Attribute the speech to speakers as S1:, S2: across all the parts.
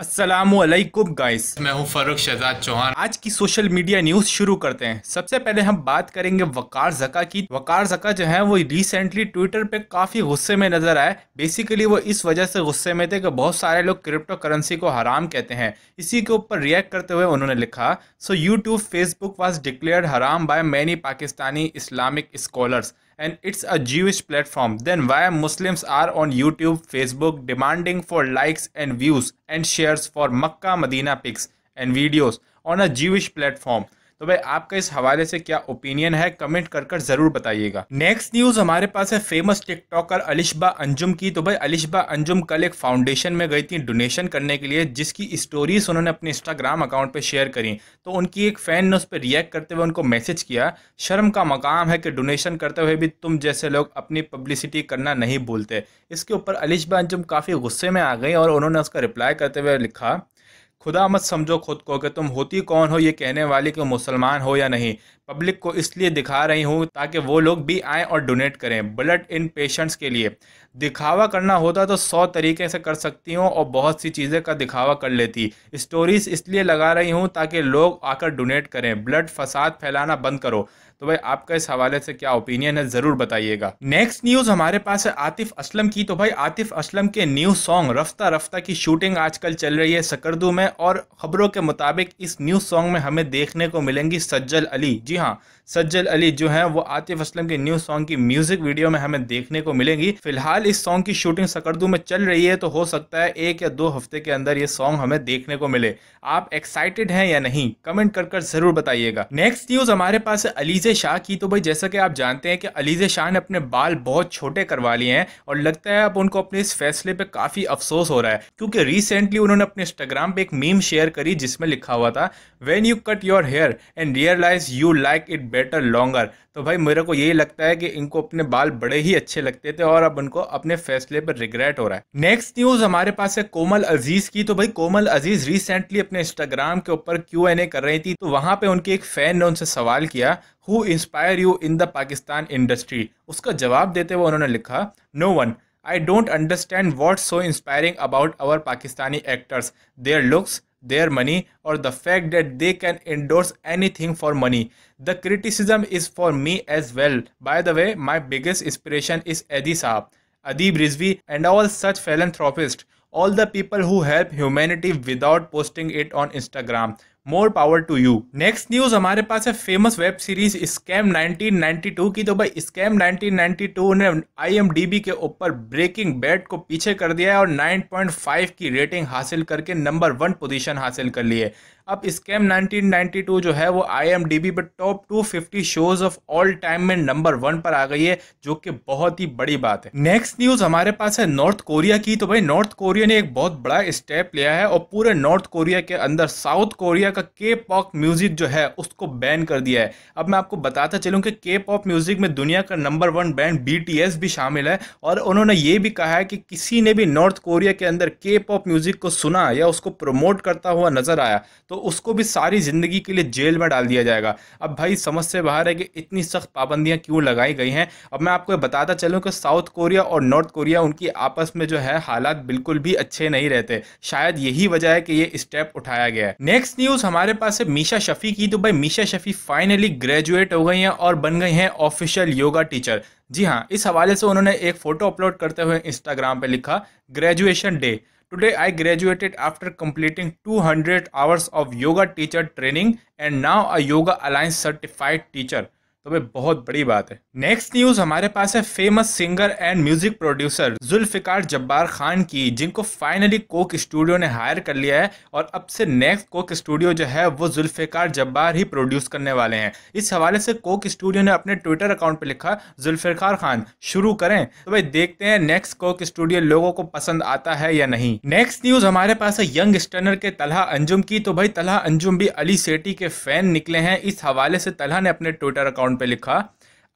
S1: Aslam guys मैं हूं फरुख शहजाद चौहान आज की सोशल मीडिया न्यूज शुरू करते हैं सबसे पहले हम बात करेंगे वकार जका की वकार जका जो है वो रिसेंटली ट्विटर पे काफी गुस्से में नजर आए बेसिकली वो इस वजह से गुस्से में थे कि बहुत सारे लोग क्रिप्टो करेंसी को हराम कहते हैं इसी के ऊपर रिएक्ट करते हुए उन्होंने लिखा so YouTube Facebook was declare हराम by many Pakistani Islamic scholars and it's a Jewish platform, then why Muslims are on YouTube, Facebook demanding for likes and views and shares for Makkah Medina pics and videos on a Jewish platform तो भाई आपका इस हवाले से क्या opinion है comment कर कर जरूर बताइएगा नेक्स्ट न्यूज हमारे पास है फेमस टिकटॉकर अलिशबा अंजुम की तो भाई अलिशबा अंजुम कल एक फाउंडेशन में गई थी डोनेशन करने के लिए जिसकी स्टोरीज उन्होंने अपने इंस्टाग्राम अकाउंट पर शेयर करी तो उनकी एक फैन ने उस पर रिएक्ट करते हुए उनको मैसेज किया शर्म का मकाम है कि डोनेशन करते हुए भी तुम जैसे लोग अपनी पब्लिसिटी करना नहीं भूलते इसके ऊपर अलिशबा अंजुम काफ़ी गुस्से में आ गई और उन्होंने उसका रिप्लाई करते हुए लिखा खुदा मत समझो खुद को कि तुम होती कौन हो ये कहने वाली कि मुसलमान हो या नहीं पब्लिक को इसलिए दिखा रही हूँ ताकि वो लोग भी आएँ और डोनेट करें ब्लड इन पेशेंट्स के लिए दिखावा करना होता तो सौ तरीके से कर सकती हूँ और बहुत सी चीज़ें का दिखावा कर लेती स्टोरीज इसलिए लगा रही हूँ ताकि लोग आकर डोनेट करें ब्लड फसाद फैलाना बंद करो तो भाई आपका इस हवाले से क्या ओपिनियन है ज़रूर बताइएगा नेक्स्ट न्यूज़ हमारे पास है आतिफ असलम की तो भाई आतिफ असलम के न्यू सॉन्ग रफ्ता रफ्ता की शूटिंग आजकल चल रही है सकरदू में और खबरों के मुताबिक इस न्यू सॉन्ग में हमें देखने को मिलेंगी सज्जल अली जी 是 सज्जल अली जो है वो आतिफ असलम के न्यू सॉन्ग की म्यूजिक वीडियो में हमें देखने को मिलेंगी फिलहाल इस सॉन्ग की शूटिंग सकरदू में चल रही है तो हो सकता है एक या दो हफ्ते के अंदर ये सॉन्ग हमें देखने को मिले आप एक्साइटेड हैं या नहीं कमेंट कर कर जरूर बताइएगा नेक्स्ट न्यूज हमारे पास है अलीजे शाह की तो भाई जैसा कि आप जानते हैं कि अलीजे शाह ने अपने बाल बहुत छोटे करवा लिए हैं और लगता है अब उनको अपने इस फैसले पे काफी अफसोस हो रहा है क्योंकि रिसेंटली उन्होंने अपने इंस्टाग्राम पे एक मीम शेयर करी जिसमें लिखा हुआ था when you cut your hair and realise you like it better longer तो भाई मेरे को यही लगता है कि इनको अपने बाल बड़े ही अच्छे लगते थे और अब उनको अपने फैसले पर रिग्रेट हो रहा है नेक्स्ट न्यूज हमारे पास है कोमल अजीज की तो भाई कोमल अजीज रिसेंटली अपने इंस्टाग्राम के ऊपर क्यू एन ए कर रही थी तो वहां पे उनके एक फैन ने उनसे सवाल किया who inspire you in the Pakistan industry उसका जवाब देते हुए उन्होंने लिखा no one I don't understand what so inspiring about our Pakistani actors their looks their money or the fact that they can endorse anything for money. The criticism is for me as well. By the way, my biggest inspiration is Adi Saab, Adib Rizvi and all such philanthropists, all the people who help humanity without posting it on Instagram. More power to you next news हमारे पास है famous web series scam 1992 की तो भाई scam 1992 ने IMDb के ऊपर breaking bat को पीछे कर दिया है और 9.5 की रेटिंग हासिल करके नंबर वन पोजीशन हासिल कर ली है अब स्कैम 1992 जो है वो आईएमडीबी पर top 250 shows of all time में नंबर वन पर आ गई है जो कि बहुत ही बड़ी बात है नेक्स्ट न्यूज हमारे पास है नॉर्थ कोरिया की तो भाई नॉर्थ कोरिया ने एक बहुत बड़ा स्टेप लिया है और पूरे नॉर्थ कोरिया के अंदर साउथ कोरिया का के पॉप म्यूज़िक जो है उसको बैन कर दिया है अब मैं आपको बताता चलूँ कि के पॉप म्यूज़िक में दुनिया का नंबर वन बैंड बी भी शामिल है और उन्होंने ये भी कहा है कि किसी ने भी नॉर्थ कोरिया के अंदर के पॉप म्यूज़िक को सुना या उसको प्रमोट करता हुआ नज़र आया तो उसको भी सारी ज़िंदगी के लिए जेल में डाल दिया जाएगा अब भाई समझ से बाहर है कि इतनी सख्त पाबंदियां क्यों लगाई गई हैं अब मैं आपको बताता चलूँ कि साउथ कोरिया और नॉर्थ कोरिया उनकी आपस में जो है हालात बिल्कुल भी अच्छे नहीं रहते शायद यही वजह है कि ये स्टेप उठाया गया है नेक्स्ट न्यूज़ हमारे पास है मीशा शफ़ी की तो भाई मीशा शफ़ी फाइनली ग्रेजुएट हो गई हैं और बन गई हैं ऑफिशियल योगा टीचर जी हाँ इस हवाले से उन्होंने एक फ़ोटो अपलोड करते हुए इंस्टाग्राम पर लिखा graduation day today I graduated after completing 200 hours of yoga teacher training and now a Yoga Alliance certified teacher तो भाई बहुत बड़ी बात है नेक्स्ट न्यूज हमारे पास है famous singer and music producer Zulfiqar Jabbar Khan की जिनको फाइनली कोक स्टूडियो ने हायर कर लिया है और अब से नेक्स्ट कोक स्टूडियो जो है वो जुल्फिकार जब्बार ही प्रोड्यूस करने वाले हैं इस हवाले से कोक स्टूडियो ने अपने ट्विटर अकाउंट पर लिखा जुल्फिकार खान शुरू करें तो भाई देखते हैं नेक्स्ट कोक स्टूडियो लोगों को पसंद आता है या नहीं नेक्स्ट न्यूज हमारे पास है यंग स्टनर के तलहा अंजुम की तो भाई तलहा अंजुम भी अली सेटी के फैन निकले हैं इस हवाले से तलहा ने अपने ट्विटर अकाउंट पे लिखा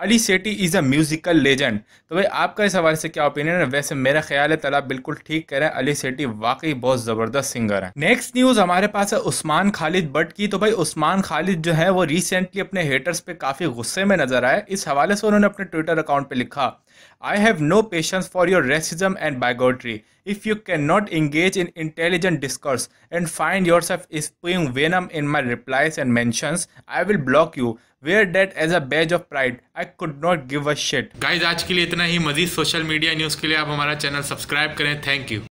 S1: अली सेटी इज़ अ म्यूज़िकल लेजेंड तो भाई आपका इस हवाले से क्या ओपिनियन है वैसे मेरा ख्याल है तलाब बिल्कुल ठीक कह रहे हैं अली सेटी वाकई बहुत ज़बरदस्त सिंगर है नेक्स्ट न्यूज़ हमारे पास है उस्मान खालिद बट की तो भाई उस्मान खालिद जो है वो रिसेंटली अपने हेटर्स पे काफ़ी गुस्से में नजर आए इस हवाले से उन्होंने अपने ट्विटर अकाउंट पर लिखा I have no patience for your racism and bigotry. If you cannot engage in intelligent discourse and find yourself spewing venom in my replies and mentions, I will block you. Wear that as a badge of pride. I could not give a shit. Guys, आज के लिए इतना ही मजीद social media news के लिए आप हमारा चैनल सब्सक्राइब करें थैंक यू